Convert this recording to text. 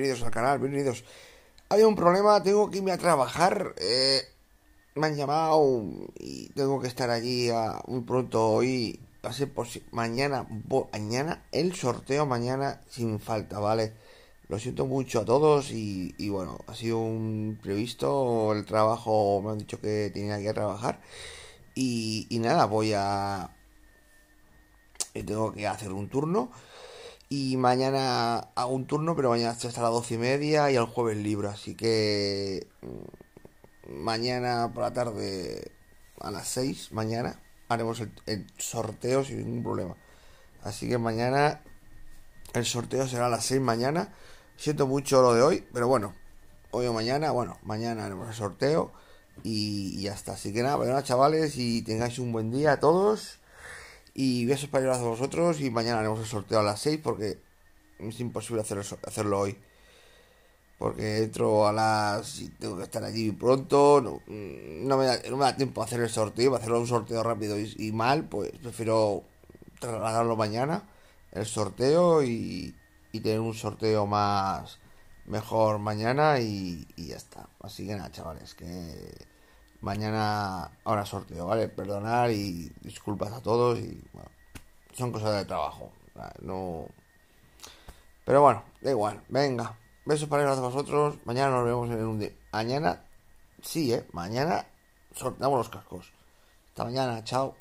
bienvenidos al canal, bienvenidos. Hay un problema, tengo que irme a trabajar. Eh, me han llamado y tengo que estar allí a, muy pronto hoy. Va a ser mañana, mañana, el sorteo mañana sin falta, ¿vale? Lo siento mucho a todos y, bueno, ha sido un previsto el trabajo, me han dicho que tenía que trabajar. Y, y nada, voy a... Eh, tengo que hacer un turno. Y mañana hago un turno, pero mañana hasta las doce y media y al jueves libro. Así que mm, mañana por la tarde a las 6, mañana, haremos el, sorteo sin ningún problema. Así que mañana el sorteo será a las 6 mañana. Siento mucho lo de hoy, pero bueno, hoy o mañana, bueno, mañana haremos el sorteo y, hasta ya está. Así que nada, bueno, chavales, y tengáis un buen día a todos. Y besos para a vosotros y mañana haremos el sorteo a las 6 porque es imposible hacerlo, hacerlo hoy. Porque entro a las... tengo que estar allí pronto, mm, no, me, da, no me da tiempo hacer el sorteo, hacerlo un sorteo rápido y, mal, pues prefiero trasladarlo mañana, el sorteo y, y tener un sorteo más mejor mañana y, y ya está. Así que nada, chavales, que Mañana ahora sorteo, ¿vale? Perdonar y disculpas a todos y bueno, son cosas de trabajo. No. Pero bueno, da igual. Venga. Besos para todos vosotros. Mañana nos vemos en un día. Mañana, sí, ¿eh? Mañana sorteamos los cascos. Hasta mañana. Chao.